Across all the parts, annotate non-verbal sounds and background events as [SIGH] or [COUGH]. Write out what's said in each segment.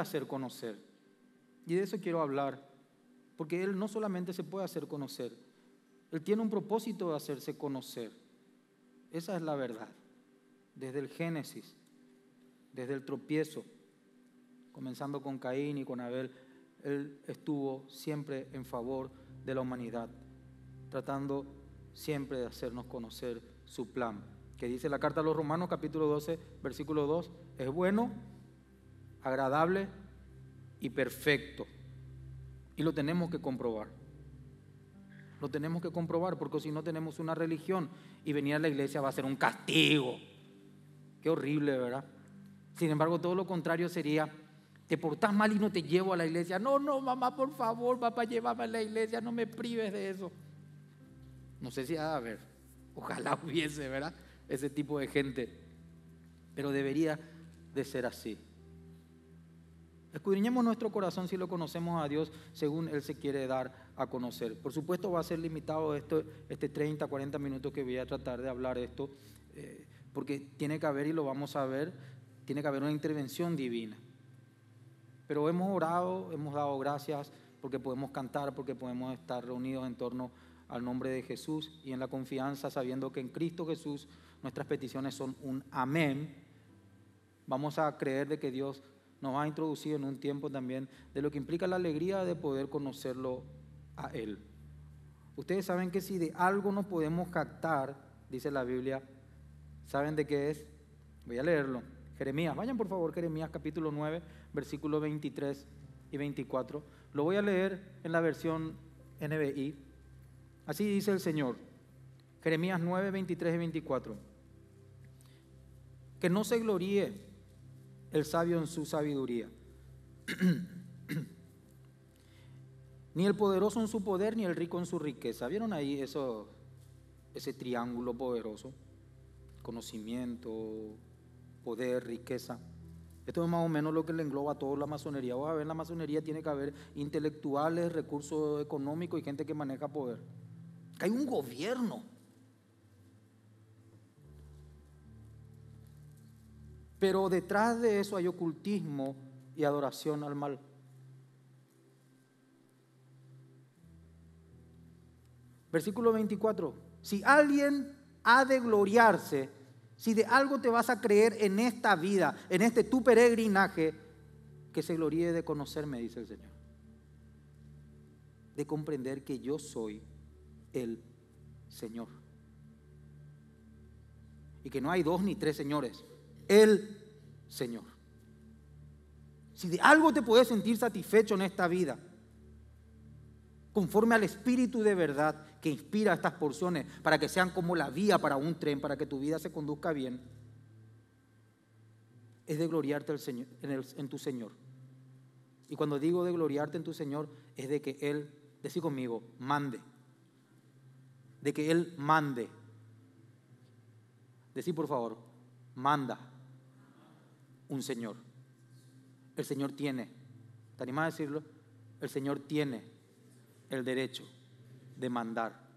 hacer conocer. Y de eso quiero hablar, porque Él no solamente se puede hacer conocer, Él tiene un propósito de hacerse conocer. Esa es la verdad. Desde el Génesis, desde el tropiezo, comenzando con Caín y con Abel, Él estuvo siempre en favor de la humanidad, tratando siempre de hacernos conocer su plan. Que dice la carta a los Romanos capítulo 12, versículo 2, es bueno agradable y perfecto. Y lo tenemos que comprobar. Lo tenemos que comprobar porque si no tenemos una religión y venir a la iglesia va a ser un castigo. Qué horrible, ¿verdad? Sin embargo, todo lo contrario sería, te portas mal y no te llevo a la iglesia. No, no, mamá, por favor, papá, llévame a la iglesia, no me prives de eso. No sé si a ver, ojalá [LAUGHS] hubiese, ¿verdad? Ese tipo de gente. Pero debería de ser así. Escudriñemos nuestro corazón si lo conocemos a Dios según Él se quiere dar a conocer. Por supuesto va a ser limitado esto, este 30, 40 minutos que voy a tratar de hablar esto, eh, porque tiene que haber, y lo vamos a ver, tiene que haber una intervención divina. Pero hemos orado, hemos dado gracias porque podemos cantar, porque podemos estar reunidos en torno al nombre de Jesús y en la confianza, sabiendo que en Cristo Jesús nuestras peticiones son un amén. Vamos a creer de que Dios nos ha introducido en un tiempo también de lo que implica la alegría de poder conocerlo a Él. Ustedes saben que si de algo no podemos captar, dice la Biblia, ¿saben de qué es? Voy a leerlo. Jeremías, vayan por favor, Jeremías capítulo 9, versículo 23 y 24. Lo voy a leer en la versión NBI. Así dice el Señor. Jeremías 9, 23 y 24. Que no se gloríe el sabio en su sabiduría. [CLEARS THROAT] ni el poderoso en su poder, ni el rico en su riqueza. ¿Vieron ahí eso, ese triángulo poderoso? Conocimiento, poder, riqueza. Esto es más o menos lo que le engloba a toda la masonería. Vos a ver, la masonería tiene que haber intelectuales, recursos económicos y gente que maneja poder. hay un gobierno Pero detrás de eso hay ocultismo y adoración al mal. Versículo 24. Si alguien ha de gloriarse, si de algo te vas a creer en esta vida, en este tu peregrinaje, que se gloríe de conocerme, dice el Señor. De comprender que yo soy el Señor. Y que no hay dos ni tres señores el Señor. Si de algo te puedes sentir satisfecho en esta vida, conforme al espíritu de verdad que inspira estas porciones, para que sean como la vía para un tren, para que tu vida se conduzca bien, es de gloriarte en, tu Señor. Y cuando digo de gloriarte en tu Señor, es de que Él, decir conmigo, mande. De que Él mande. Decir por favor, manda un Señor. El Señor tiene, ¿te animas a decirlo? El Señor tiene el derecho de mandar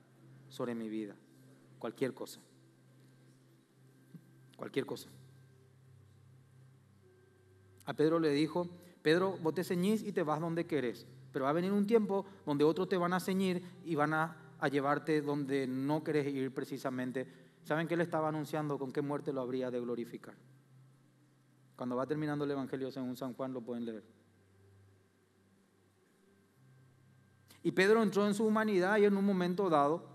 sobre mi vida cualquier cosa. Cualquier cosa. A Pedro le dijo, Pedro, vos te ceñís y te vas donde querés, pero va a venir un tiempo donde otros te van a ceñir y van a, a llevarte donde no querés ir precisamente. ¿Saben qué le estaba anunciando? ¿Con qué muerte lo habría de glorificar? Cuando va terminando el Evangelio según San Juan lo pueden leer. Y Pedro entró en su humanidad y en un momento dado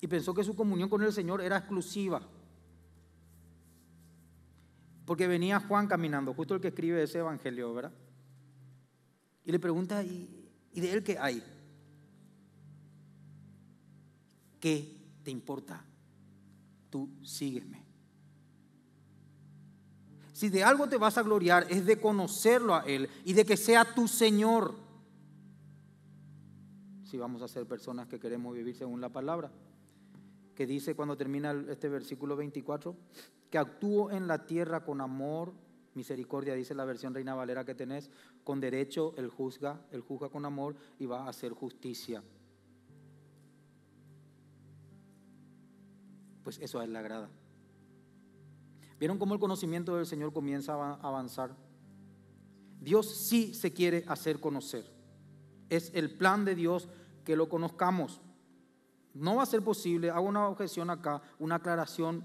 y pensó que su comunión con el Señor era exclusiva. Porque venía Juan caminando, justo el que escribe ese evangelio, ¿verdad? Y le pregunta, ¿y, ¿y de él qué hay? ¿Qué te importa? Tú sígueme. Si de algo te vas a gloriar es de conocerlo a Él y de que sea tu Señor. Si vamos a ser personas que queremos vivir según la palabra, que dice cuando termina este versículo 24, que actúo en la tierra con amor, misericordia, dice la versión Reina Valera que tenés, con derecho, Él juzga, Él juzga con amor y va a hacer justicia. Pues eso es Él le agrada. ¿Vieron cómo el conocimiento del Señor comienza a avanzar? Dios sí se quiere hacer conocer. Es el plan de Dios que lo conozcamos. No va a ser posible, hago una objeción acá, una aclaración,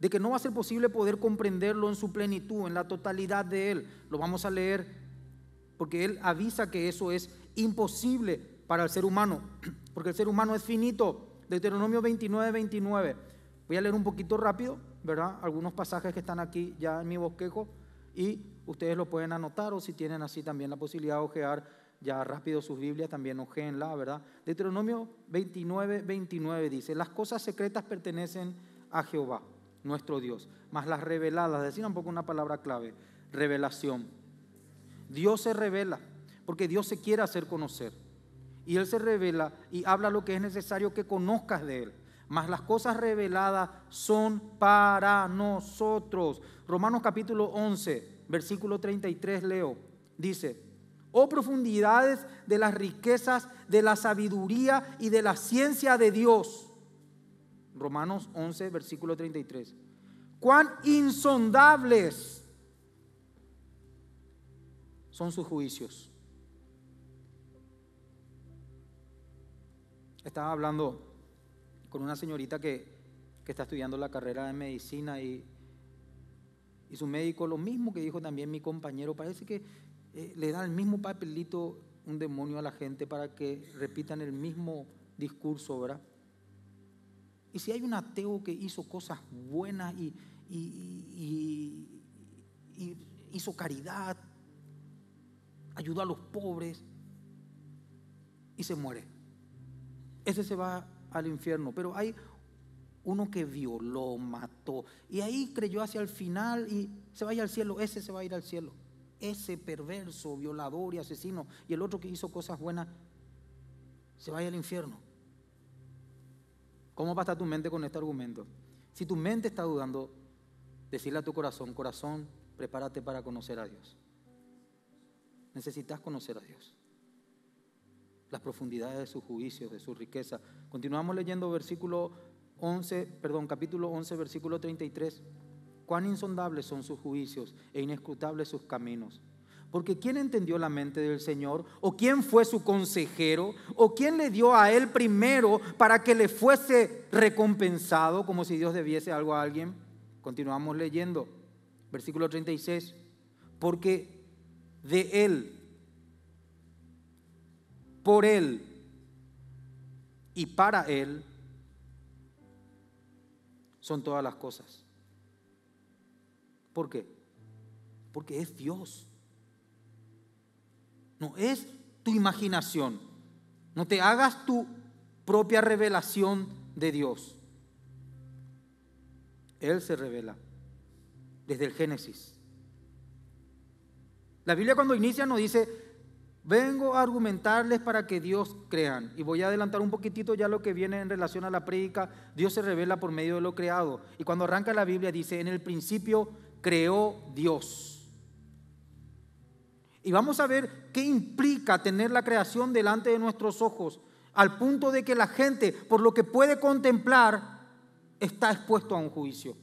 de que no va a ser posible poder comprenderlo en su plenitud, en la totalidad de Él. Lo vamos a leer porque Él avisa que eso es imposible para el ser humano, [CLEARS THROAT] porque el ser humano es finito. Deuteronomio 29, 29. Voy a leer un poquito rápido. ¿verdad? Algunos pasajes que están aquí ya en mi bosquejo y ustedes lo pueden anotar o si tienen así también la posibilidad de ojear ya rápido sus Biblias, también ojeenla, ¿verdad? Deuteronomio 29, 29 dice, las cosas secretas pertenecen a Jehová, nuestro Dios, más las reveladas, decir un poco una palabra clave, revelación. Dios se revela porque Dios se quiere hacer conocer y Él se revela y habla lo que es necesario que conozcas de Él mas las cosas reveladas son para nosotros. Romanos capítulo 11, versículo 33 leo. Dice, oh profundidades de las riquezas, de la sabiduría y de la ciencia de Dios. Romanos 11, versículo 33. Cuán insondables son sus juicios. Estaba hablando con una señorita que, está estudiando la carrera de medicina y, y su médico, lo mismo que dijo también mi compañero, parece que eh, le da el mismo papelito un demonio a la gente para que repitan el mismo discurso, ¿verdad? Y si hay un ateo que hizo cosas buenas y hizo caridad, ayudó a los pobres y se muere, ese se va al infierno. Pero hay uno que violó, mató, y ahí creyó hacia el final y se va al cielo, ese se va a ir al cielo. Ese perverso, violador y asesino, y el otro que hizo cosas buenas, se va al infierno. ¿Cómo va a estar tu mente con este argumento? Si tu mente está dudando, decirle a tu corazón, corazón, prepárate para conocer a Dios. Necesitas conocer a Dios las profundidades de su juicios, de su riqueza. Continuamos leyendo versículo 11, perdón, capítulo 11, versículo 33. Cuán insondables son sus juicios e inescrutables sus caminos. Porque ¿quién entendió la mente del Señor? ¿O quién fue su consejero? ¿O quién le dio a él primero para que le fuese recompensado como si Dios debiese algo a alguien? Continuamos leyendo. Versículo 36. Porque de él por Él y para Él son todas las cosas. ¿Por qué? Porque es Dios. No es tu imaginación. No te hagas tu propia revelación de Dios. Él se revela desde el Génesis. La Biblia cuando inicia nos dice, Vengo a argumentarles para que Dios crean. Y voy a adelantar un poquitito ya lo que viene en relación a la prédica. Dios se revela por medio de lo creado. Y cuando arranca la Biblia dice, en el principio creó Dios. Y vamos a ver qué implica tener la creación delante de nuestros ojos, al punto de que la gente, por lo que puede contemplar, está expuesto a un juicio.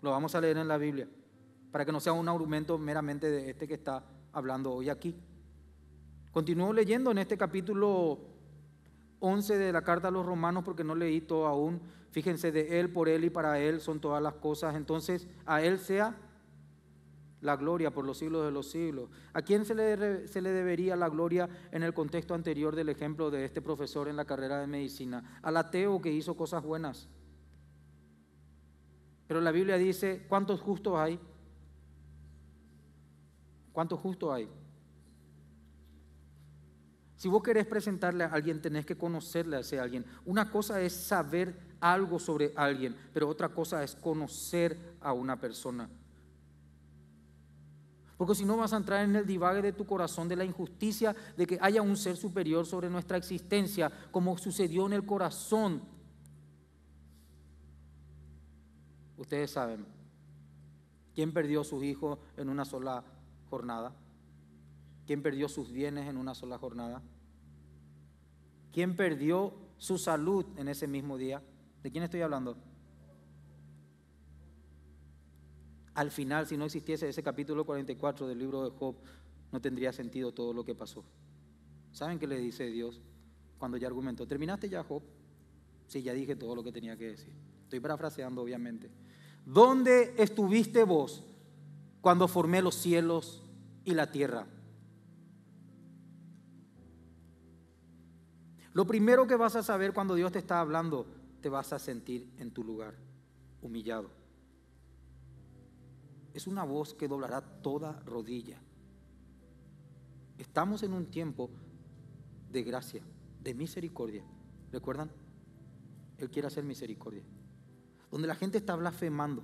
Lo vamos a leer en la Biblia, para que no sea un argumento meramente de este que está hablando hoy aquí. Continúo leyendo en este capítulo 11 de la carta a los romanos porque no leí todo aún. Fíjense, de Él, por Él y para Él son todas las cosas. Entonces, a Él sea la gloria por los siglos de los siglos. ¿A quién se le, se le debería la gloria en el contexto anterior del ejemplo de este profesor en la carrera de medicina? Al ateo que hizo cosas buenas. Pero la Biblia dice, ¿cuántos justos hay? ¿Cuántos justos hay? Si vos querés presentarle a alguien, tenés que conocerle a ese alguien. Una cosa es saber algo sobre alguien, pero otra cosa es conocer a una persona. Porque si no vas a entrar en el divague de tu corazón de la injusticia, de que haya un ser superior sobre nuestra existencia, como sucedió en el corazón. Ustedes saben, ¿quién perdió a sus hijos en una sola jornada? ¿Quién perdió sus bienes en una sola jornada? ¿Quién perdió su salud en ese mismo día? ¿De quién estoy hablando? Al final, si no existiese ese capítulo 44 del libro de Job, no tendría sentido todo lo que pasó. ¿Saben qué le dice Dios cuando ya argumentó? ¿Terminaste ya, Job? Sí, ya dije todo lo que tenía que decir. Estoy parafraseando, obviamente. ¿Dónde estuviste vos cuando formé los cielos y la tierra? Lo primero que vas a saber cuando Dios te está hablando, te vas a sentir en tu lugar, humillado. Es una voz que doblará toda rodilla. Estamos en un tiempo de gracia, de misericordia. ¿Recuerdan? Él quiere hacer misericordia. Donde la gente está blasfemando.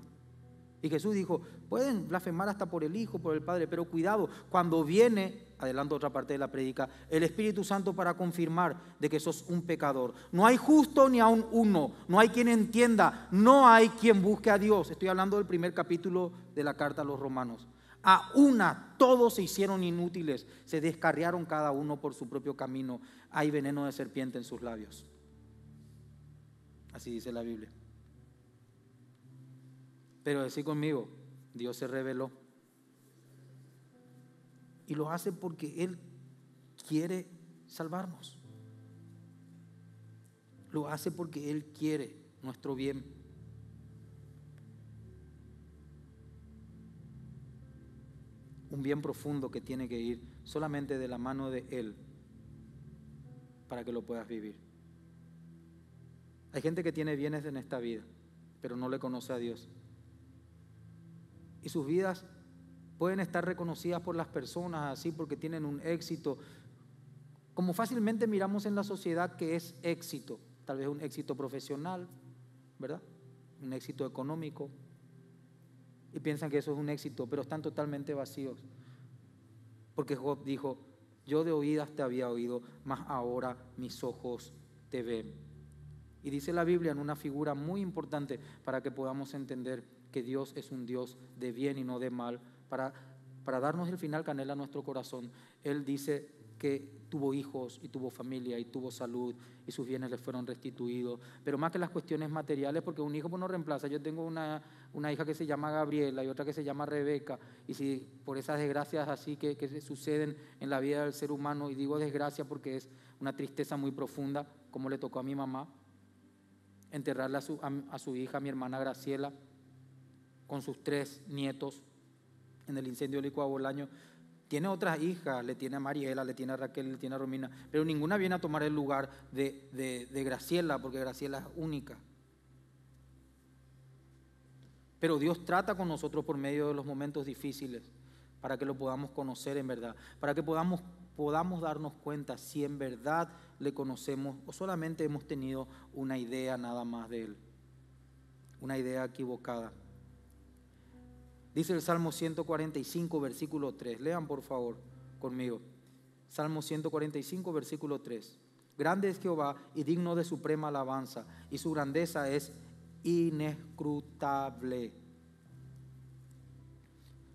Y Jesús dijo, pueden blasfemar hasta por el Hijo, por el Padre, pero cuidado, cuando viene adelanto otra parte de la predica, el Espíritu Santo para confirmar de que sos un pecador. No hay justo ni aún uno, no hay quien entienda, no hay quien busque a Dios. Estoy hablando del primer capítulo de la carta a los romanos. A una todos se hicieron inútiles, se descarriaron cada uno por su propio camino. Hay veneno de serpiente en sus labios. Así dice la Biblia. Pero decir conmigo, Dios se reveló y lo hace porque Él quiere salvarnos. Lo hace porque Él quiere nuestro bien. Un bien profundo que tiene que ir solamente de la mano de Él para que lo puedas vivir. Hay gente que tiene bienes en esta vida, pero no le conoce a Dios. Y sus vidas pueden estar reconocidas por las personas así porque tienen un éxito. Como fácilmente miramos en la sociedad que es éxito, tal vez un éxito profesional, ¿verdad? Un éxito económico. Y piensan que eso es un éxito, pero están totalmente vacíos. Porque Job dijo, yo de oídas te había oído, mas ahora mis ojos te ven. Y dice la Biblia en una figura muy importante para que podamos entender que Dios es un Dios de bien y no de mal, para, darnos el final canela a nuestro corazón, Él dice que tuvo hijos y tuvo familia y tuvo salud y sus bienes le fueron restituidos. Pero más que las cuestiones materiales, porque un hijo no reemplaza. Yo tengo una, hija que se llama Gabriela y otra que se llama Rebeca. Y si por esas desgracias así que, que suceden en la vida del ser humano, y digo desgracia porque es una tristeza muy profunda, como le tocó a mi mamá, enterrarle a su, su hija, mi hermana Graciela, con sus tres nietos en el incendio de el año. tiene otras hijas, le tiene a Mariela, le tiene a Raquel, le tiene a Romina, pero ninguna viene a tomar el lugar de, Graciela, porque Graciela es única. Pero Dios trata con nosotros por medio de los momentos difíciles, para que lo podamos conocer en verdad, para que podamos, podamos darnos cuenta si en verdad le conocemos o solamente hemos tenido una idea nada más de Él, una idea equivocada. Dice el Salmo 145, versículo 3. Lean por favor conmigo. Salmo 145, versículo 3. Grande es Jehová y digno de suprema alabanza, y su grandeza es inescrutable.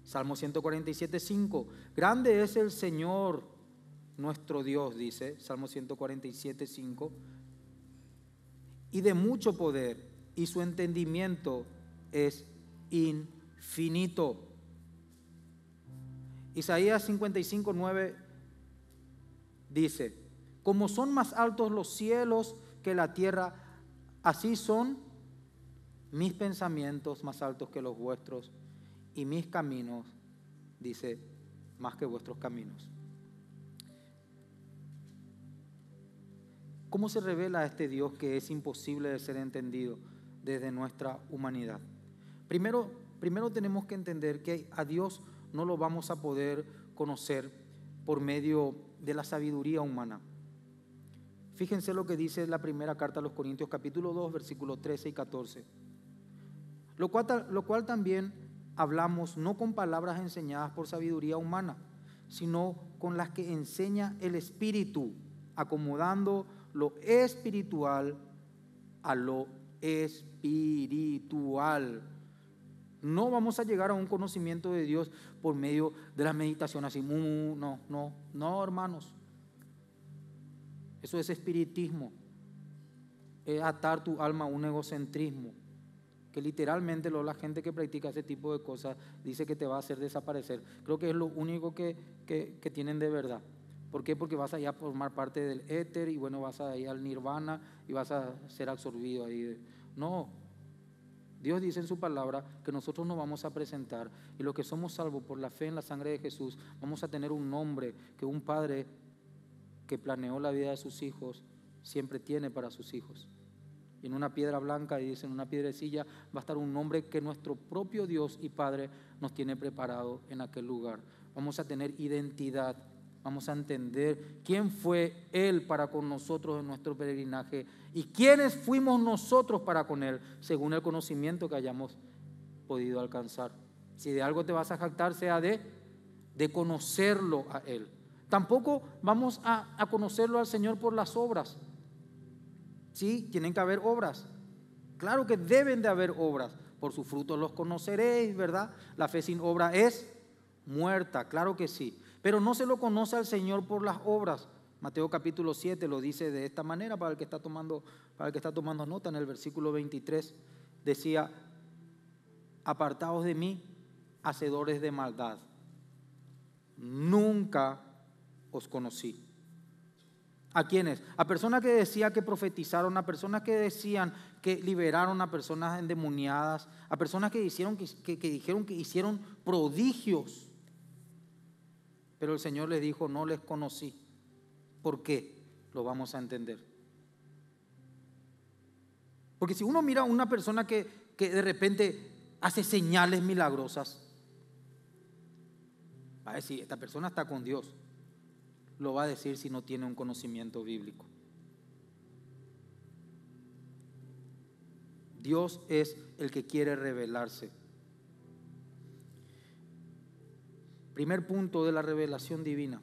Salmo 147, 5. Grande es el Señor nuestro Dios, dice Salmo 147, 5. Y de mucho poder, y su entendimiento es inescrutable finito. Isaías 55, 9 dice, como son más altos los cielos que la tierra, así son mis pensamientos más altos que los vuestros y mis caminos, dice, más que vuestros caminos. ¿Cómo se revela este Dios que es imposible de ser entendido desde nuestra humanidad? Primero, primero tenemos que entender que a Dios no lo vamos a poder conocer por medio de la sabiduría humana. Fíjense lo que dice la primera carta a los Corintios capítulo 2 versículos 13 y 14. Lo cual, lo cual también hablamos no con palabras enseñadas por sabiduría humana, sino con las que enseña el Espíritu, acomodando lo espiritual a lo espiritual. No vamos a llegar a un conocimiento de Dios por medio de la meditación así. No, no, no, hermanos. Eso es espiritismo. Es atar tu alma a un egocentrismo. Que literalmente lo, la gente que practica ese tipo de cosas dice que te va a hacer desaparecer. Creo que es lo único que, que, tienen de verdad. ¿Por qué? Porque vas allá a formar parte del éter y bueno, vas a ir al nirvana y vas a ser absorbido ahí. No, Dios dice en su palabra que nosotros nos vamos a presentar y los que somos salvos por la fe en la sangre de Jesús vamos a tener un nombre que un padre que planeó la vida de sus hijos siempre tiene para sus hijos. en una piedra blanca, y en una piedrecilla, va a estar un nombre que nuestro propio Dios y Padre nos tiene preparado en aquel lugar. Vamos a tener identidad vamos a entender quién fue Él para con nosotros en nuestro peregrinaje y quiénes fuimos nosotros para con Él, según el conocimiento que hayamos podido alcanzar. Si de algo te vas a jactar, sea de, de conocerlo a Él. Tampoco vamos a, a conocerlo al Señor por las obras. Sí, tienen que haber obras. Claro que deben de haber obras. Por sus frutos los conoceréis, ¿verdad? La fe sin obra es muerta, claro que sí. Pero no se lo conoce al Señor por las obras. Mateo capítulo 7 lo dice de esta manera para el que está tomando, para el que está tomando nota en el versículo 23. Decía, apartaos de mí, hacedores de maldad. Nunca os conocí. ¿A quiénes? A personas que decía que profetizaron, a personas que decían que liberaron a personas endemoniadas, a personas que, que dijeron que hicieron prodigios. Pero el Señor le dijo, no les conocí. ¿Por qué? Lo vamos a entender. Porque si uno mira a una persona que, que de repente hace señales milagrosas, va a decir, esta persona está con Dios. Lo va a decir si no tiene un conocimiento bíblico. Dios es el que quiere revelarse Primer punto de la revelación divina.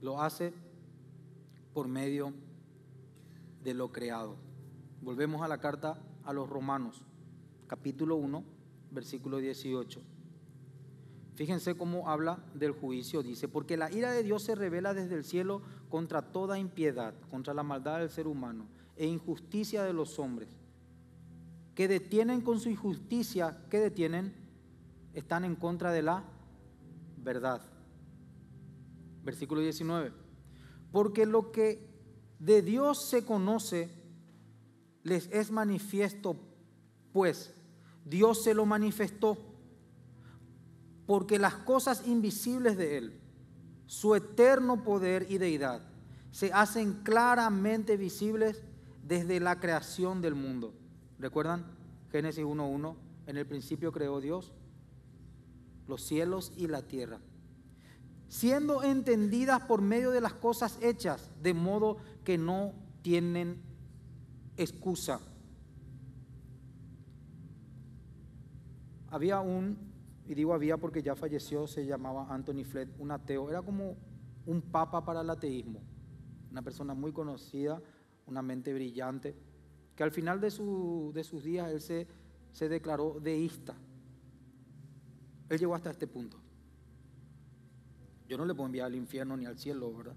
Lo hace por medio de lo creado. Volvemos a la carta a los romanos, capítulo 1, versículo 18. Fíjense cómo habla del juicio. Dice, porque la ira de Dios se revela desde el cielo contra toda impiedad, contra la maldad del ser humano e injusticia de los hombres, que detienen con su injusticia, que detienen, están en contra de la verdad. Versículo 19. Porque lo que de Dios se conoce les es manifiesto, pues Dios se lo manifestó. Porque las cosas invisibles de Él, su eterno poder y deidad, se hacen claramente visibles desde la creación del mundo. ¿Recuerdan? Génesis 1.1. En el principio creó Dios los cielos y la tierra, siendo entendidas por medio de las cosas hechas, de modo que no tienen excusa. Había un, y digo había porque ya falleció, se llamaba Anthony Flett, un ateo, era como un papa para el ateísmo, una persona muy conocida, una mente brillante, que al final de, sus días él se, se declaró deísta él llegó hasta este punto. Yo no le puedo enviar al infierno ni al cielo, ¿verdad?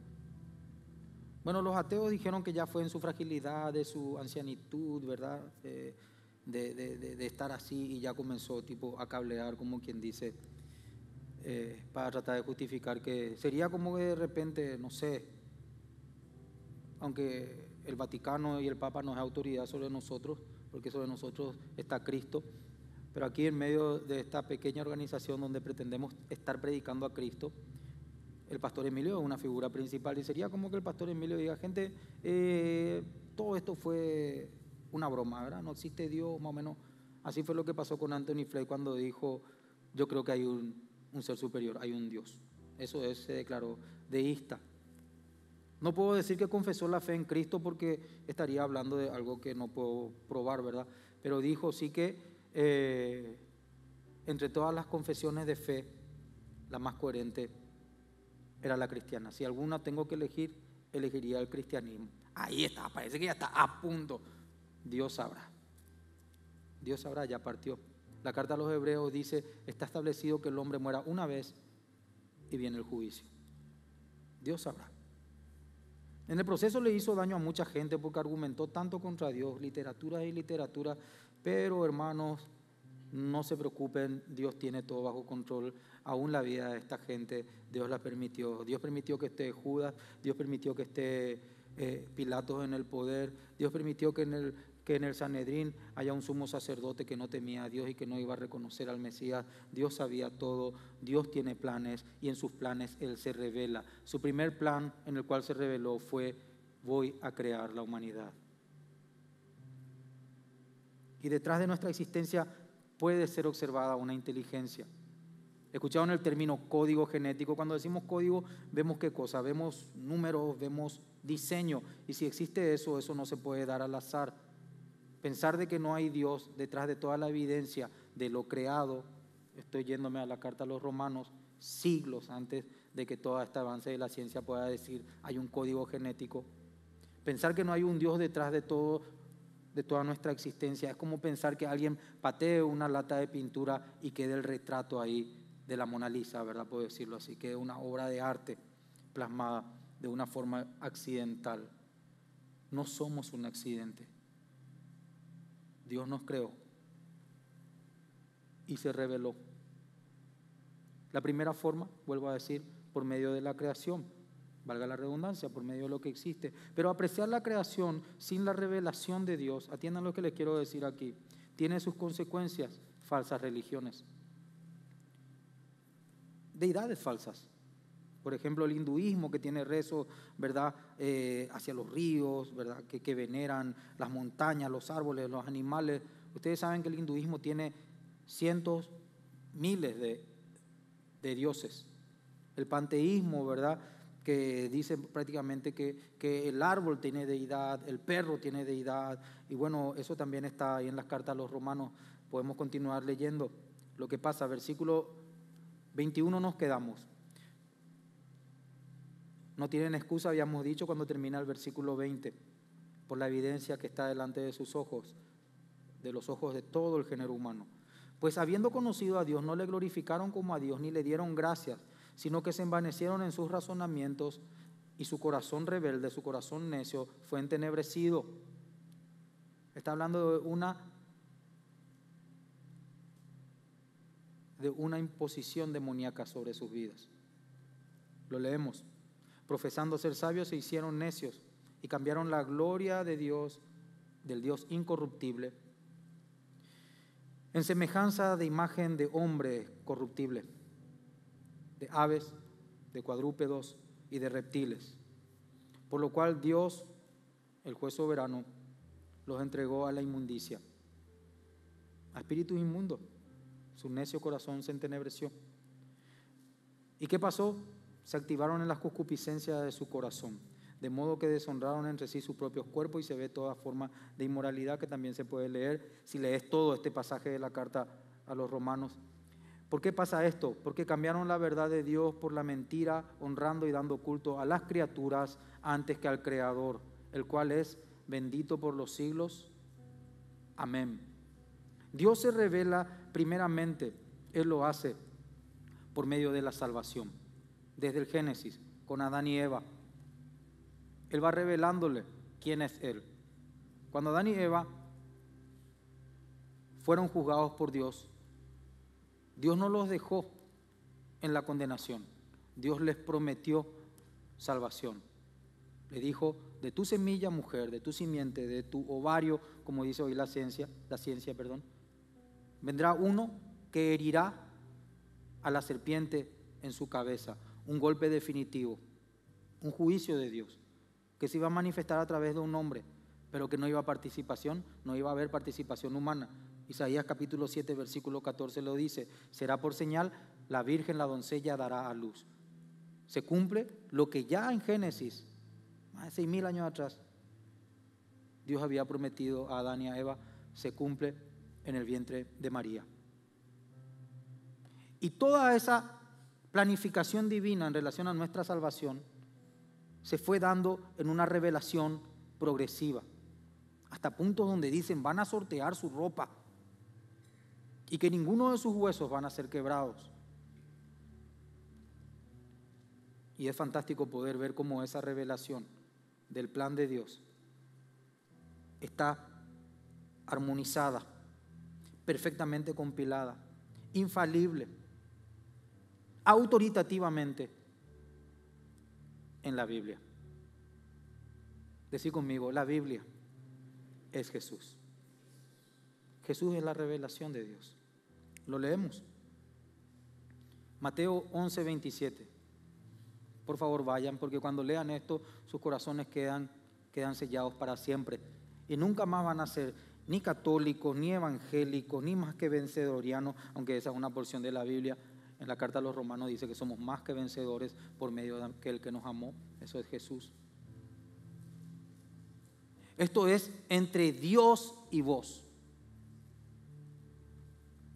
Bueno, los ateos dijeron que ya fue en su fragilidad, de su ancianitud, ¿verdad? Eh, de, estar así y ya comenzó tipo a cablear, como quien dice, eh, para tratar de justificar que sería como que de repente, no sé, aunque el Vaticano y el Papa no es autoridad sobre nosotros, porque sobre nosotros está Cristo, pero aquí en medio de esta pequeña organización donde pretendemos estar predicando a Cristo, el pastor Emilio es una figura principal y sería como que el pastor Emilio diga, gente, eh, todo esto fue una broma, ¿verdad? No existe Dios, más o menos. Así fue lo que pasó con Anthony Flay cuando dijo, yo creo que hay un, ser superior, hay un Dios. Eso es, se declaró deísta. No puedo decir que confesó la fe en Cristo porque estaría hablando de algo que no puedo probar, ¿verdad? Pero dijo sí que eh, entre todas las confesiones de fe, la más coherente era la cristiana. Si alguna tengo que elegir, elegiría el cristianismo. Ahí está, parece que ya está a punto. Dios sabrá. Dios sabrá, ya partió. La carta a los hebreos dice, está establecido que el hombre muera una vez y viene el juicio. Dios sabrá. En el proceso le hizo daño a mucha gente porque argumentó tanto contra Dios, literatura y literatura, pero hermanos, no se preocupen, Dios tiene todo bajo control, aún la vida de esta gente, Dios la permitió. Dios permitió que esté Judas, Dios permitió que esté eh, Pilatos en el poder, Dios permitió que en el que en el Sanedrín haya un sumo sacerdote que no temía a Dios y que no iba a reconocer al Mesías. Dios sabía todo, Dios tiene planes y en sus planes Él se revela. Su primer plan en el cual se reveló fue, voy a crear la humanidad. Y detrás de nuestra existencia puede ser observada una inteligencia. Escucharon el término código genético. Cuando decimos código, vemos qué cosa, vemos números, vemos diseño. Y si existe eso, eso no se puede dar al azar. Pensar de que no hay Dios detrás de toda la evidencia de lo creado, estoy yéndome a la carta a los romanos, siglos antes de que todo este avance de la ciencia pueda decir hay un código genético. Pensar que no hay un Dios detrás de todo de toda nuestra existencia. Es como pensar que alguien patee una lata de pintura y quede el retrato ahí de la Mona Lisa, ¿verdad? Puedo decirlo así, quede una obra de arte plasmada de una forma accidental. No somos un accidente. Dios nos creó y se reveló. La primera forma, vuelvo a decir, por medio de la creación valga la redundancia, por medio de lo que existe. Pero apreciar la creación sin la revelación de Dios, atiendan lo que les quiero decir aquí, tiene sus consecuencias, falsas religiones, deidades falsas. Por ejemplo, el hinduismo que tiene rezo, ¿verdad?, eh, hacia los ríos, ¿verdad?, que, veneran las montañas, los árboles, los animales. Ustedes saben que el hinduismo tiene cientos, miles de, de dioses. El panteísmo, ¿verdad?, que dice prácticamente que, el árbol tiene deidad, el perro tiene deidad, y bueno, eso también está ahí en las cartas a los romanos. Podemos continuar leyendo lo que pasa, versículo 21 nos quedamos. No tienen excusa, habíamos dicho cuando termina el versículo 20, por la evidencia que está delante de sus ojos, de los ojos de todo el género humano. Pues habiendo conocido a Dios, no le glorificaron como a Dios, ni le dieron gracias sino que se envanecieron en sus razonamientos y su corazón rebelde, su corazón necio, fue entenebrecido. Está hablando de una de una imposición demoníaca sobre sus vidas. Lo leemos. Profesando ser sabios se hicieron necios y cambiaron la gloria de Dios, del Dios incorruptible, en semejanza de imagen de hombre corruptible de aves, de cuadrúpedos y de reptiles. Por lo cual Dios, el juez soberano, los entregó a la inmundicia, a espíritus inmundos. Su necio corazón se entenebreció. ¿Y qué pasó? Se activaron en las concupiscencias de su corazón, de modo que deshonraron entre sí sus propios cuerpos y se ve toda forma de inmoralidad que también se puede leer si lees todo este pasaje de la carta a los romanos ¿Por qué pasa esto? Porque cambiaron la verdad de Dios por la mentira, honrando y dando culto a las criaturas antes que al Creador, el cual es bendito por los siglos. Amén. Dios se revela primeramente, Él lo hace por medio de la salvación, desde el Génesis, con Adán y Eva. Él va revelándole quién es Él. Cuando Adán y Eva fueron juzgados por Dios, Dios no los dejó en la condenación. Dios les prometió salvación. Le dijo, de tu semilla, mujer, de tu simiente, de tu ovario, como dice hoy la ciencia, la ciencia, perdón, vendrá uno que herirá a la serpiente en su cabeza, un golpe definitivo, un juicio de Dios, que se iba a manifestar a través de un hombre, pero que no iba a participación, no iba a haber participación humana, Isaías capítulo 7, versículo 14 lo dice, será por señal, la virgen, la doncella dará a luz. Se cumple lo que ya en Génesis, más de seis mil años atrás, Dios había prometido a Adán y a Eva, se cumple en el vientre de María. Y toda esa planificación divina en relación a nuestra salvación se fue dando en una revelación progresiva, hasta puntos donde dicen, van a sortear su ropa y que ninguno de sus huesos van a ser quebrados. Y es fantástico poder ver cómo esa revelación del plan de Dios está armonizada, perfectamente compilada, infalible, autoritativamente en la Biblia. Decir conmigo, la Biblia es Jesús. Jesús es la revelación de Dios. Lo leemos. Mateo 11, Por favor, vayan, porque cuando lean esto, sus corazones quedan, quedan sellados para siempre. Y nunca más van a ser ni católicos, ni evangélicos, ni más que vencedorianos, aunque esa es una porción de la Biblia. En la carta a los romanos dice que somos más que vencedores por medio de aquel que nos amó. Eso es Jesús. Esto es entre Dios y vos.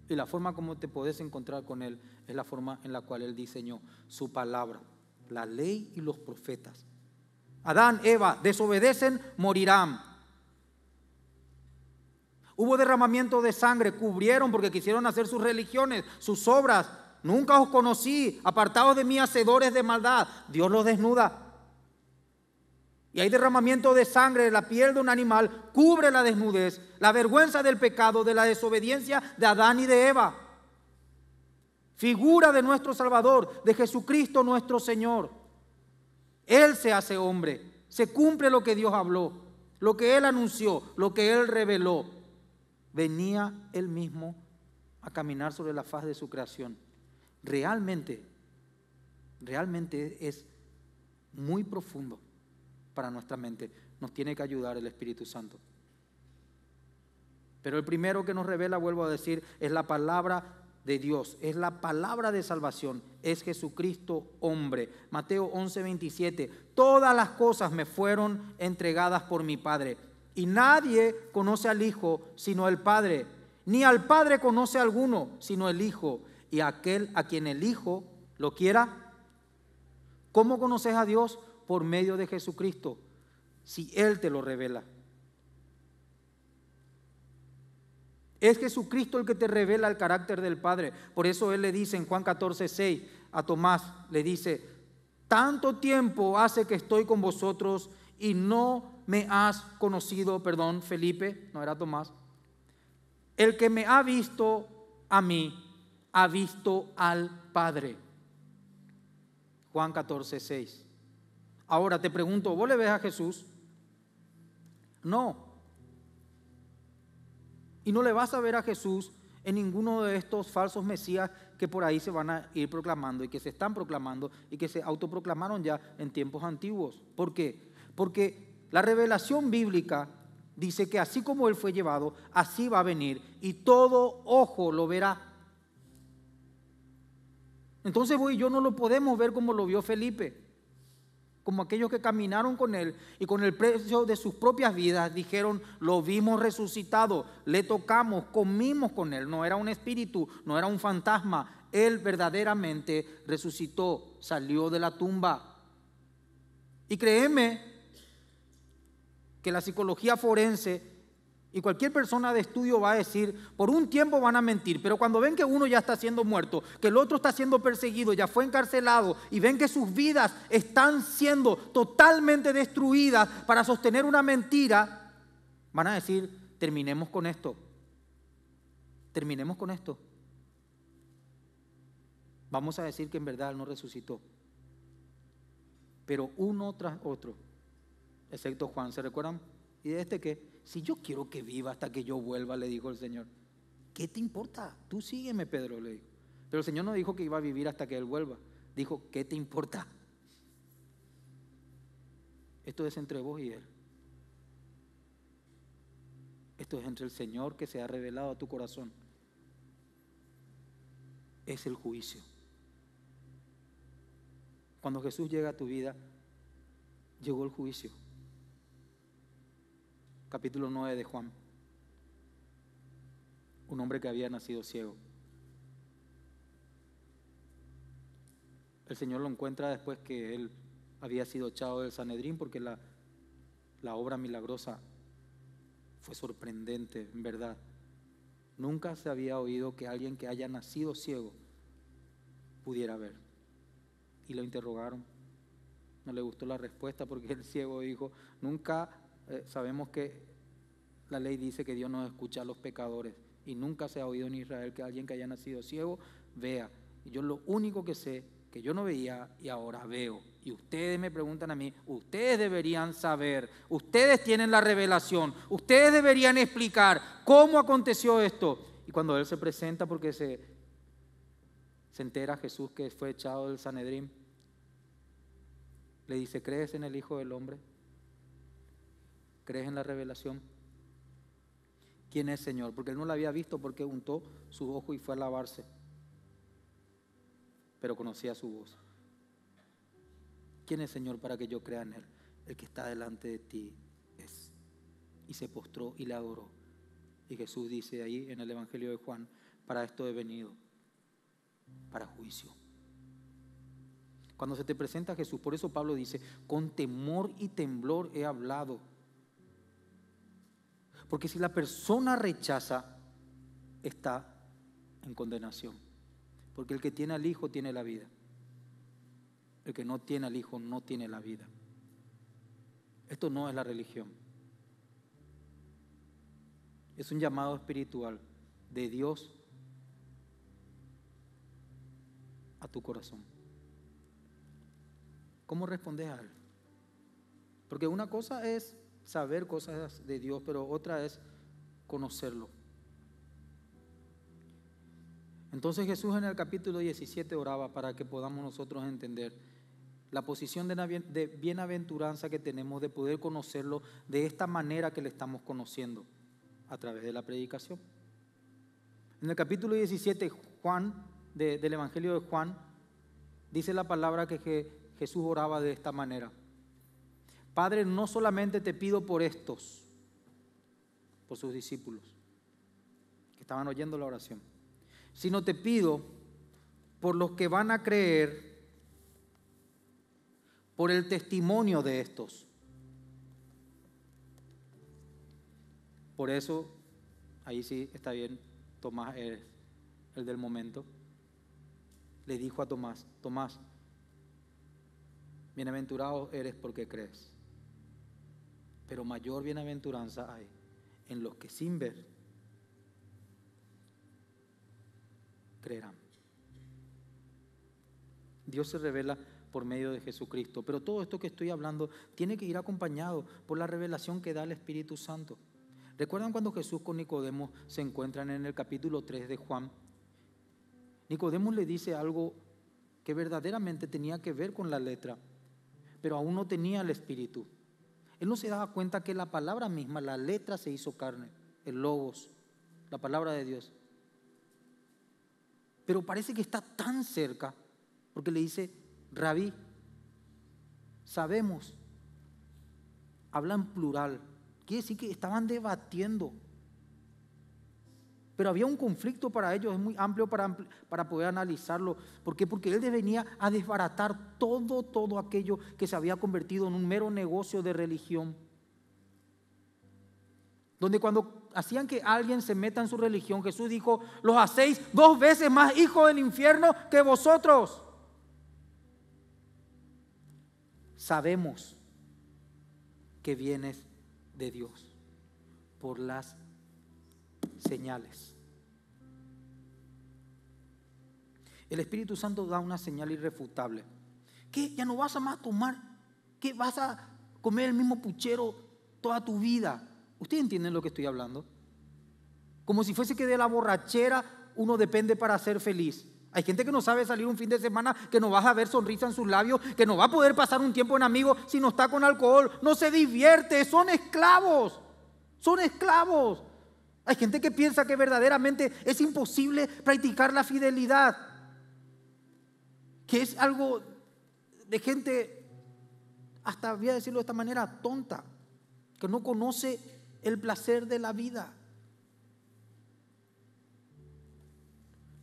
Y la forma como te puedes encontrar con Él es la forma en la cual Él diseñó su palabra, la ley y los profetas. Adán, Eva, desobedecen, morirán. Hubo derramamiento de sangre, cubrieron porque quisieron hacer sus religiones, sus obras. Nunca os conocí, apartados de mí, hacedores de maldad. Dios los desnuda y hay derramamiento de sangre de la piel de un animal, cubre la desnudez, la vergüenza del pecado, de la desobediencia de Adán y de Eva. Figura de nuestro Salvador, de Jesucristo nuestro Señor. Él se hace hombre, se cumple lo que Dios habló, lo que Él anunció, lo que Él reveló. Venía Él mismo a caminar sobre la faz de su creación. Realmente, realmente es muy profundo para nuestra mente. Nos tiene que ayudar el Espíritu Santo. Pero el primero que nos revela, vuelvo a decir, es la palabra de Dios, es la palabra de salvación, es Jesucristo hombre. Mateo 11, todas las cosas me fueron entregadas por mi Padre. Y nadie conoce al Hijo sino el Padre, ni al Padre conoce alguno sino el Hijo, y aquel a quien el Hijo lo quiera. ¿Cómo conoces a Dios? por medio de Jesucristo, si Él te lo revela. Es Jesucristo el que te revela el carácter del Padre. Por eso Él le dice en Juan 14, 6 a Tomás, le dice, tanto tiempo hace que estoy con vosotros y no me has conocido, perdón, Felipe, no era Tomás. El que me ha visto a mí, ha visto al Padre. Juan 14, 6. Ahora te pregunto, ¿vos le ves a Jesús? No. Y no le vas a ver a Jesús en ninguno de estos falsos mesías que por ahí se van a ir proclamando y que se están proclamando y que se autoproclamaron ya en tiempos antiguos. ¿Por qué? Porque la revelación bíblica dice que así como Él fue llevado, así va a venir y todo ojo lo verá. Entonces vos y yo no lo podemos ver como lo vio Felipe como aquellos que caminaron con él y con el precio de sus propias vidas dijeron, lo vimos resucitado, le tocamos, comimos con él. No era un espíritu, no era un fantasma. Él verdaderamente resucitó, salió de la tumba. Y créeme que la psicología forense y cualquier persona de estudio va a decir, por un tiempo van a mentir, pero cuando ven que uno ya está siendo muerto, que el otro está siendo perseguido, ya fue encarcelado, y ven que sus vidas están siendo totalmente destruidas para sostener una mentira, van a decir, terminemos con esto, terminemos con esto. Vamos a decir que en verdad no resucitó. Pero uno tras otro, excepto Juan, ¿se recuerdan? ¿Y de este que Si yo quiero que viva hasta que yo vuelva, le dijo el Señor. ¿Qué te importa? Tú sígueme, Pedro, le dijo. Pero el Señor no dijo que iba a vivir hasta que Él vuelva. Dijo, ¿qué te importa? Esto es entre vos y Él. Esto es entre el Señor que se ha revelado a tu corazón. Es el juicio. Cuando Jesús llega a tu vida, llegó el juicio capítulo 9 de Juan. Un hombre que había nacido ciego. El Señor lo encuentra después que él había sido echado del Sanedrín porque la, la obra milagrosa fue sorprendente, en verdad. Nunca se había oído que alguien que haya nacido ciego pudiera ver. Y lo interrogaron. No le gustó la respuesta porque el ciego dijo, nunca eh, sabemos que la ley dice que Dios no escucha a los pecadores y nunca se ha oído en Israel que alguien que haya nacido ciego vea. Y yo lo único que sé que yo no veía y ahora veo. Y ustedes me preguntan a mí, ustedes deberían saber, ustedes tienen la revelación, ustedes deberían explicar cómo aconteció esto. Y cuando él se presenta porque se, se entera Jesús que fue echado del Sanedrín, le dice, ¿crees en el Hijo del Hombre? ¿Crees en la revelación? ¿Quién es Señor? Porque él no la había visto porque untó sus ojos y fue a lavarse. Pero conocía su voz. ¿Quién es Señor para que yo crea en Él? El que está delante de ti es. Y se postró y le adoró. Y Jesús dice ahí en el Evangelio de Juan, para esto he venido, para juicio. Cuando se te presenta Jesús, por eso Pablo dice, con temor y temblor he hablado porque si la persona rechaza, está en condenación. Porque el que tiene al Hijo tiene la vida. El que no tiene al Hijo no tiene la vida. Esto no es la religión. Es un llamado espiritual de Dios a tu corazón. ¿Cómo respondes a Él? Porque una cosa es saber cosas de Dios, pero otra es conocerlo. Entonces Jesús en el capítulo 17 oraba para que podamos nosotros entender la posición de bienaventuranza que tenemos de poder conocerlo de esta manera que le estamos conociendo, a través de la predicación. En el capítulo 17 Juan, del Evangelio de Juan, dice la palabra que Jesús oraba de esta manera. Padre, no solamente te pido por estos, por sus discípulos, que estaban oyendo la oración, sino te pido por los que van a creer, por el testimonio de estos. Por eso, ahí sí está bien, Tomás es el del momento. Le dijo a Tomás, Tomás, bienaventurado eres porque crees. Pero mayor bienaventuranza hay en los que sin ver creerán. Dios se revela por medio de Jesucristo. Pero todo esto que estoy hablando tiene que ir acompañado por la revelación que da el Espíritu Santo. ¿Recuerdan cuando Jesús con Nicodemo se encuentran en el capítulo 3 de Juan? Nicodemo le dice algo que verdaderamente tenía que ver con la letra, pero aún no tenía el Espíritu. Él no se daba cuenta que la palabra misma, la letra se hizo carne, el logos, la palabra de Dios. Pero parece que está tan cerca, porque le dice, rabí, sabemos, hablan plural. Quiere decir que estaban debatiendo pero había un conflicto para ellos, es muy amplio para, para poder analizarlo. ¿Por qué? Porque él venía a desbaratar todo, todo aquello que se había convertido en un mero negocio de religión. Donde cuando hacían que alguien se meta en su religión, Jesús dijo, los hacéis dos veces más hijos del infierno que vosotros. Sabemos que vienes de Dios por las señales. El Espíritu Santo da una señal irrefutable. ¿Qué? Ya no vas a más tomar. que Vas a comer el mismo puchero toda tu vida. ¿Ustedes entienden lo que estoy hablando? Como si fuese que de la borrachera uno depende para ser feliz. Hay gente que no sabe salir un fin de semana, que no vas a ver sonrisa en sus labios, que no va a poder pasar un tiempo en amigos si no está con alcohol. No se divierte, son esclavos. Son esclavos. Hay gente que piensa que verdaderamente es imposible practicar la fidelidad, que es algo de gente, hasta voy a decirlo de esta manera, tonta, que no conoce el placer de la vida.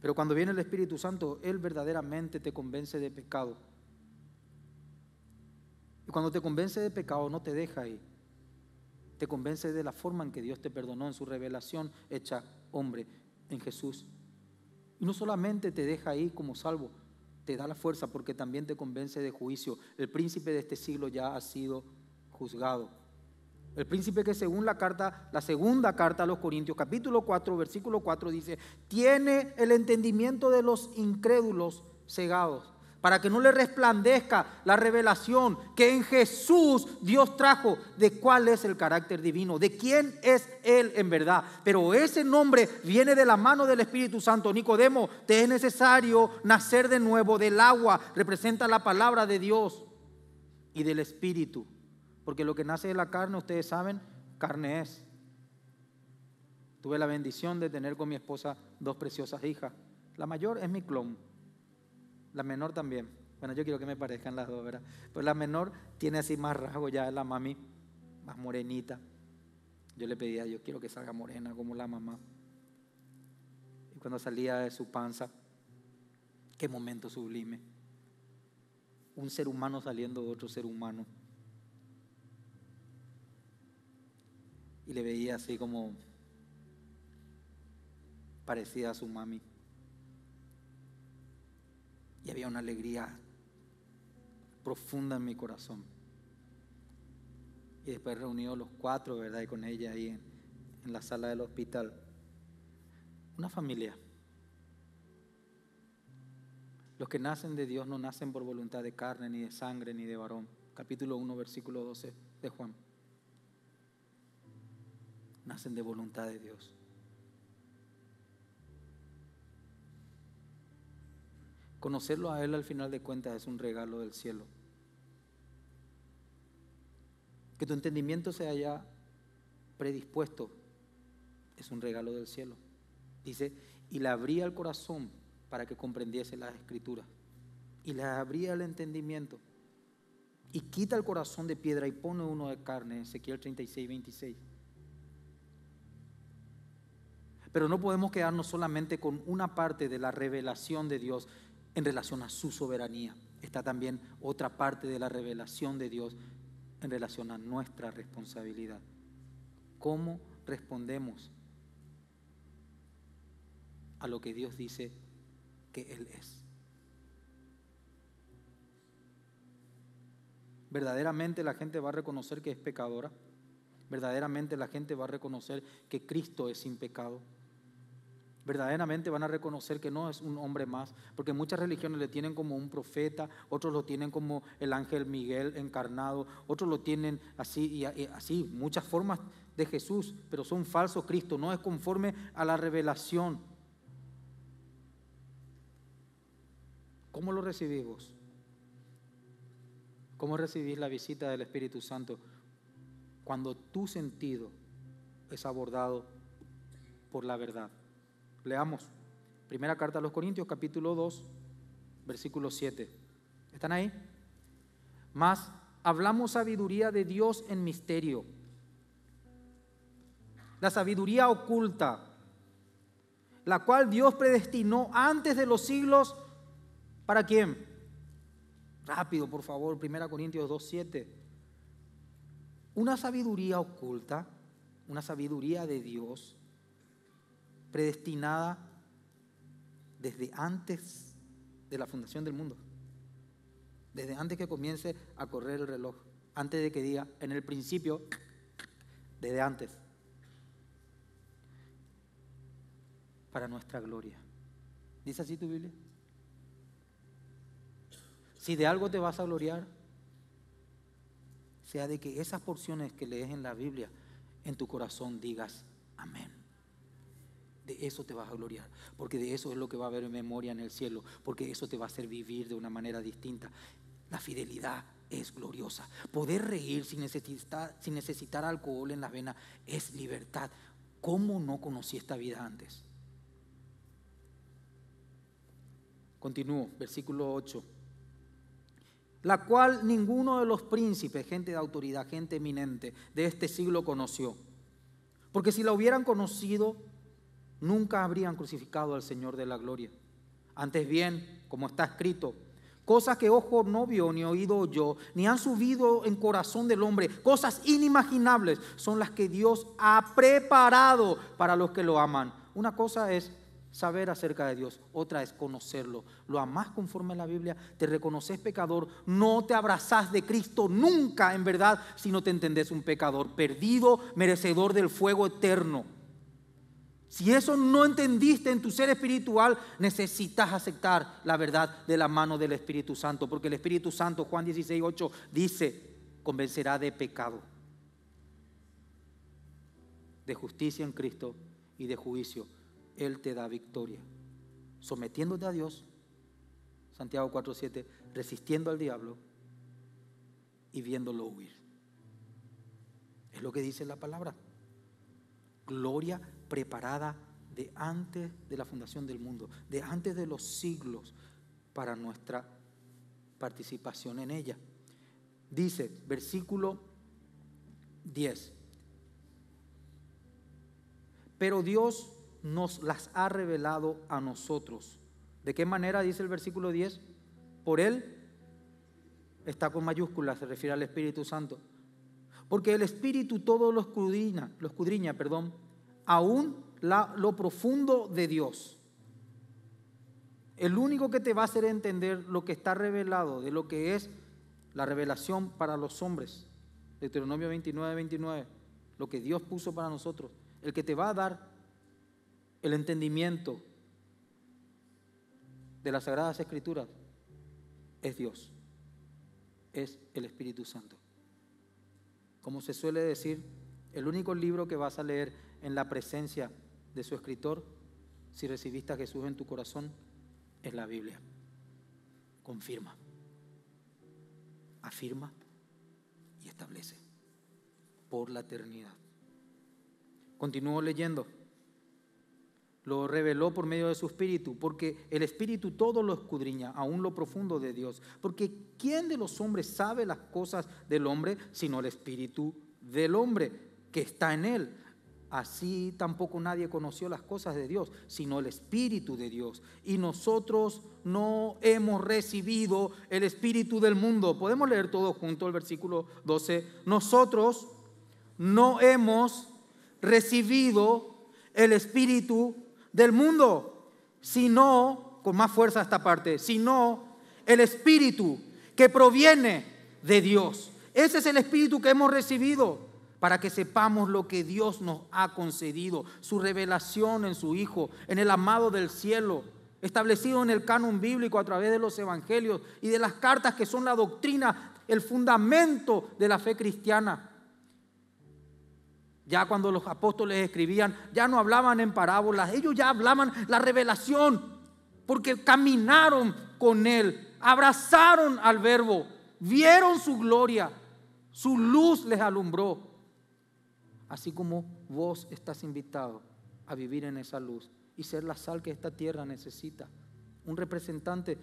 Pero cuando viene el Espíritu Santo, Él verdaderamente te convence de pecado. Y cuando te convence de pecado, no te deja ahí te convence de la forma en que Dios te perdonó en su revelación hecha hombre en Jesús. Y no solamente te deja ahí como salvo, te da la fuerza porque también te convence de juicio. El príncipe de este siglo ya ha sido juzgado. El príncipe que según la carta, la segunda carta a los Corintios, capítulo 4, versículo 4 dice, tiene el entendimiento de los incrédulos cegados para que no le resplandezca la revelación que en Jesús Dios trajo de cuál es el carácter divino, de quién es Él en verdad. Pero ese nombre viene de la mano del Espíritu Santo. Nicodemo, te es necesario nacer de nuevo del agua, representa la palabra de Dios y del Espíritu. Porque lo que nace de la carne, ustedes saben, carne es. Tuve la bendición de tener con mi esposa dos preciosas hijas. La mayor es mi clon la menor también. Bueno, yo quiero que me parezcan las dos, ¿verdad? Pero la menor tiene así más rasgo ya de la mami, más morenita. Yo le pedía, yo quiero que salga morena como la mamá. Y cuando salía de su panza, qué momento sublime. Un ser humano saliendo de otro ser humano. Y le veía así como parecida a su mami y había una alegría profunda en mi corazón. Y después reunió los cuatro, ¿verdad? Y con ella ahí en, en la sala del hospital. Una familia. Los que nacen de Dios no nacen por voluntad de carne, ni de sangre, ni de varón. Capítulo 1, versículo 12 de Juan. Nacen de voluntad de Dios. Conocerlo a Él al final de cuentas es un regalo del cielo. Que tu entendimiento se haya predispuesto es un regalo del cielo. Dice, y le abría el corazón para que comprendiese las escrituras. Y le abría el entendimiento. Y quita el corazón de piedra y pone uno de carne. Ezequiel 36, 26. Pero no podemos quedarnos solamente con una parte de la revelación de Dios, en relación a su soberanía. Está también otra parte de la revelación de Dios en relación a nuestra responsabilidad. ¿Cómo respondemos a lo que Dios dice que Él es? verdaderamente la gente va a reconocer que es pecadora, verdaderamente la gente va a reconocer que Cristo es sin pecado verdaderamente van a reconocer que no es un hombre más, porque muchas religiones le tienen como un profeta, otros lo tienen como el ángel Miguel encarnado, otros lo tienen así y así, muchas formas de Jesús, pero son falsos Cristo, no es conforme a la revelación. ¿Cómo lo recibís vos? ¿Cómo recibís la visita del Espíritu Santo cuando tu sentido es abordado por la verdad? Leamos. Primera carta a los Corintios, capítulo 2, versículo 7. ¿Están ahí? Más, hablamos sabiduría de Dios en misterio. La sabiduría oculta, la cual Dios predestinó antes de los siglos, ¿para quién? Rápido, por favor, primera Corintios 2, 7. Una sabiduría oculta, una sabiduría de Dios, predestinada desde antes de la fundación del mundo. Desde antes que comience a correr el reloj. Antes de que diga, en el principio, desde antes. Para nuestra gloria. ¿Dice así tu Biblia? Si de algo te vas a gloriar, sea de que esas porciones que lees en la Biblia, en tu corazón digas, eso te vas a gloriar, porque de eso es lo que va a haber en memoria en el cielo, porque eso te va a hacer vivir de una manera distinta. La fidelidad es gloriosa. Poder reír sin necesitar, sin necesitar alcohol en las venas es libertad. ¿Cómo no conocí esta vida antes? Continúo, versículo 8. La cual ninguno de los príncipes, gente de autoridad, gente eminente de este siglo conoció. Porque si la hubieran conocido, nunca habrían crucificado al Señor de la gloria. Antes bien, como está escrito, cosas que ojo no vio, ni oído yo, ni han subido en corazón del hombre, cosas inimaginables son las que Dios ha preparado para los que lo aman. Una cosa es saber acerca de Dios, otra es conocerlo. Lo amás conforme a la Biblia, te reconoces pecador, no te abrazás de Cristo nunca en verdad si no te entendés un pecador perdido, merecedor del fuego eterno. Si eso no entendiste en tu ser espiritual, necesitas aceptar la verdad de la mano del Espíritu Santo, porque el Espíritu Santo, Juan 16, 8, dice, convencerá de pecado, de justicia en Cristo y de juicio. Él te da victoria. Sometiéndote a Dios, Santiago 4.7, resistiendo al diablo y viéndolo huir. Es lo que dice la palabra. Gloria a preparada de antes de la fundación del mundo, de antes de los siglos, para nuestra participación en ella. Dice, versículo 10, pero Dios nos las ha revelado a nosotros. ¿De qué manera dice el versículo 10? Por Él está con mayúsculas, se refiere al Espíritu Santo. Porque el Espíritu todo lo escudriña, lo escudriña, perdón, aún lo profundo de Dios. El único que te va a hacer entender lo que está revelado, de lo que es la revelación para los hombres. Deuteronomio 29, 29. Lo que Dios puso para nosotros. El que te va a dar el entendimiento de las Sagradas Escrituras es Dios. Es el Espíritu Santo. Como se suele decir, el único libro que vas a leer en la presencia de su escritor, si recibiste a Jesús en tu corazón, es la Biblia. Confirma, afirma y establece por la eternidad. Continúo leyendo. Lo reveló por medio de su espíritu, porque el espíritu todo lo escudriña, aún lo profundo de Dios. Porque ¿quién de los hombres sabe las cosas del hombre sino el espíritu del hombre que está en él? Así tampoco nadie conoció las cosas de Dios, sino el Espíritu de Dios. Y nosotros no hemos recibido el Espíritu del mundo. Podemos leer todo junto el versículo 12. Nosotros no hemos recibido el Espíritu del mundo, sino, con más fuerza esta parte, sino el Espíritu que proviene de Dios. Ese es el Espíritu que hemos recibido para que sepamos lo que Dios nos ha concedido, su revelación en su Hijo, en el amado del cielo, establecido en el canon bíblico a través de los evangelios y de las cartas que son la doctrina, el fundamento de la fe cristiana. Ya cuando los apóstoles escribían, ya no hablaban en parábolas, ellos ya hablaban la revelación, porque caminaron con Él, abrazaron al Verbo, vieron su gloria, su luz les alumbró así como vos estás invitado a vivir en esa luz y ser la sal que esta tierra necesita. Un representante,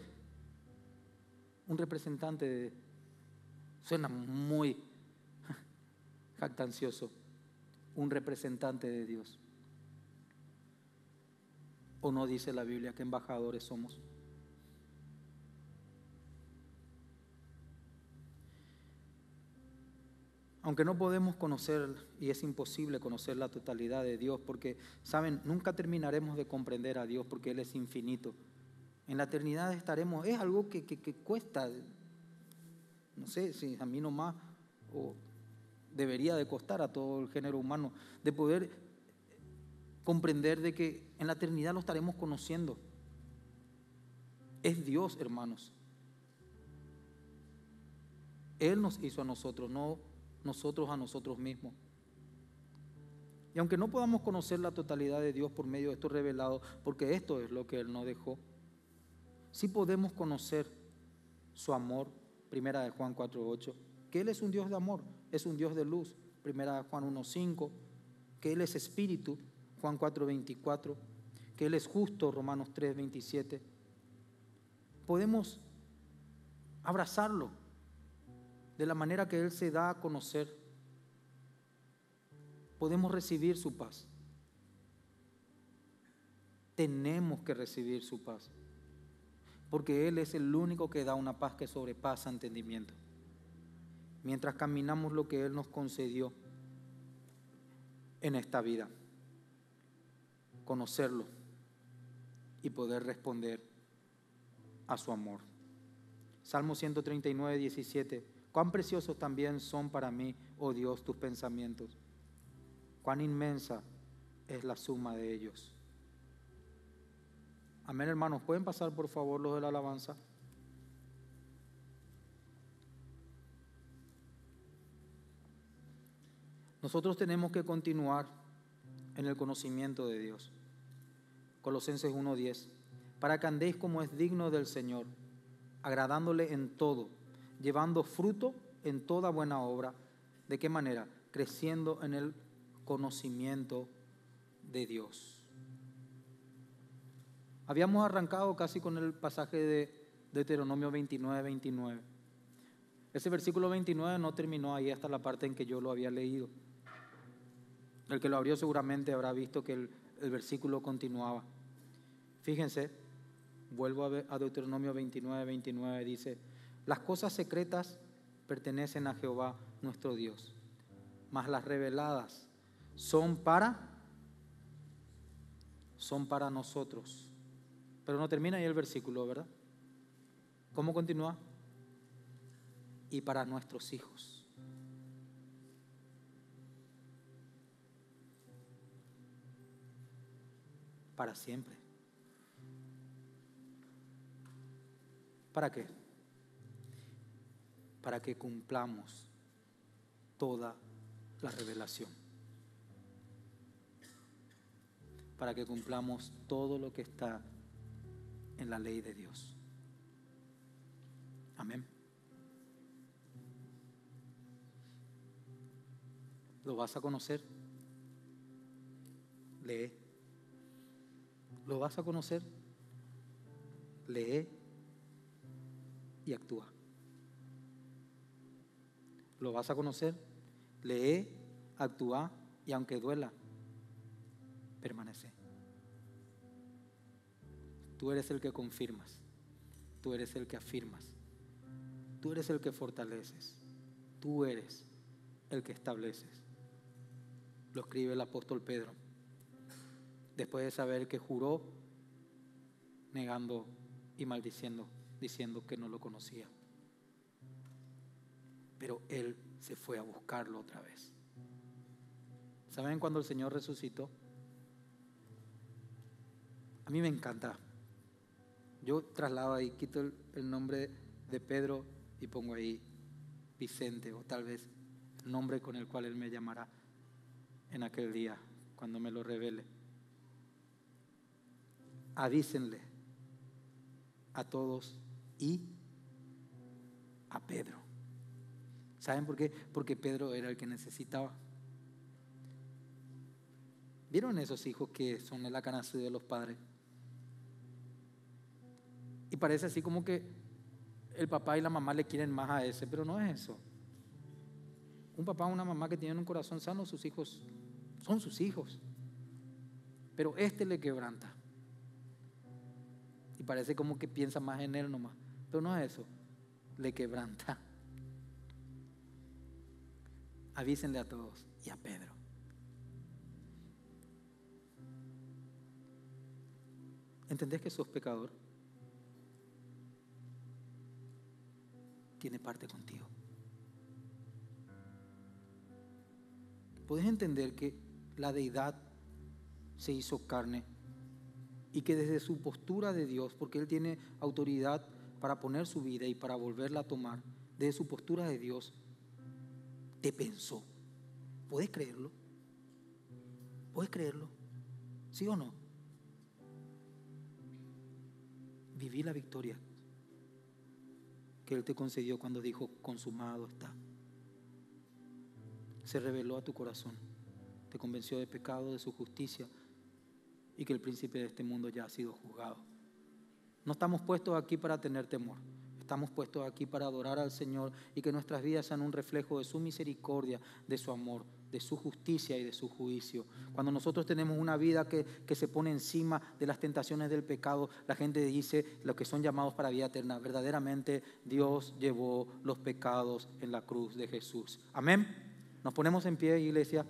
un representante de, suena muy [LAUGHS] jactancioso, un representante de Dios. ¿O no dice la Biblia que embajadores somos? Aunque no podemos conocer y es imposible conocer la totalidad de Dios, porque, saben, nunca terminaremos de comprender a Dios porque Él es infinito. En la eternidad estaremos, es algo que, cuesta, no sé si a mí nomás, o debería de costar a todo el género humano, de poder comprender de que en la eternidad lo estaremos conociendo. Es Dios, hermanos. Él nos hizo a nosotros, no nosotros a nosotros mismos. Y aunque no podamos conocer la totalidad de Dios por medio de esto revelado, porque esto es lo que Él no dejó, sí podemos conocer su amor, primera de Juan 4.8, que Él es un Dios de amor, es un Dios de luz, primera de Juan 1.5, que Él es espíritu, Juan 4.24, que Él es justo, Romanos 3.27. Podemos abrazarlo, de la manera que Él se da a conocer, podemos recibir su paz. Tenemos que recibir su paz. Porque Él es el único que da una paz que sobrepasa entendimiento. Mientras caminamos lo que Él nos concedió en esta vida. Conocerlo y poder responder a su amor. Salmo 139, 17. Cuán preciosos también son para mí, oh Dios, tus pensamientos. Cuán inmensa es la suma de ellos. Amén, hermanos. ¿Pueden pasar, por favor, los de la alabanza? Nosotros tenemos que continuar en el conocimiento de Dios. Colosenses 1.10. Para que andéis como es digno del Señor, agradándole en todo llevando fruto en toda buena obra. ¿De qué manera? Creciendo en el conocimiento de Dios. Habíamos arrancado casi con el pasaje de Deuteronomio 29, 29. Ese versículo 29 no terminó ahí hasta la parte en que yo lo había leído. El que lo abrió seguramente habrá visto que el, versículo continuaba. Fíjense, vuelvo a Deuteronomio 29, 29, dice, las cosas secretas pertenecen a Jehová nuestro Dios, mas las reveladas son para son para nosotros. Pero no termina ahí el versículo, ¿verdad? ¿Cómo continúa? Y para nuestros hijos. Para siempre. ¿Para qué? para que cumplamos toda la revelación. Para que cumplamos todo lo que está en la ley de Dios. Amén. ¿Lo vas a conocer? Lee. ¿Lo vas a conocer? Lee y actúa lo vas a conocer. Lee, actúa y aunque duela, permanece. Tú eres el que confirmas, tú eres el que afirmas, tú eres el que fortaleces, tú eres el que estableces. Lo escribe el apóstol Pedro, después de saber que juró negando y maldiciendo, diciendo que no lo conocía pero él se fue a buscarlo otra vez. ¿Saben cuando el Señor resucitó? A mí me encanta. Yo traslado ahí, quito el, nombre de Pedro y pongo ahí Vicente o tal vez nombre con el cual Él me llamará en aquel día cuando me lo revele. Avísenle a todos y a Pedro. ¿Saben por qué? Porque Pedro era el que necesitaba. ¿Vieron esos hijos que son el acanazo de los padres? Y parece así como que el papá y la mamá le quieren más a ese, pero no es eso. Un papá o una mamá que tienen un corazón sano, sus hijos son sus hijos. Pero este le quebranta. Y parece como que piensa más en él nomás. Pero no es eso. Le quebranta avísenle a todos y a Pedro. ¿Entendés que sos pecador? Tiene parte contigo. ¿Podés entender que la deidad se hizo carne y que desde su postura de Dios, porque Él tiene autoridad para poner su vida y para volverla a tomar, desde su postura de Dios, te pensó. ¿Puedes creerlo? ¿Puedes creerlo? ¿Sí o no? Viví la victoria que Él te concedió cuando dijo, consumado está. Se reveló a tu corazón, te convenció de pecado, de su justicia y que el príncipe de este mundo ya ha sido juzgado. No estamos puestos aquí para tener temor estamos puestos aquí para adorar al Señor y que nuestras vidas sean un reflejo de su misericordia, de su amor, de su justicia y de su juicio. Cuando nosotros tenemos una vida que, se pone encima de las tentaciones del pecado, la gente dice lo que son llamados para vida eterna. Verdaderamente Dios llevó los pecados en la cruz de Jesús. Amén. Nos ponemos en pie, iglesia.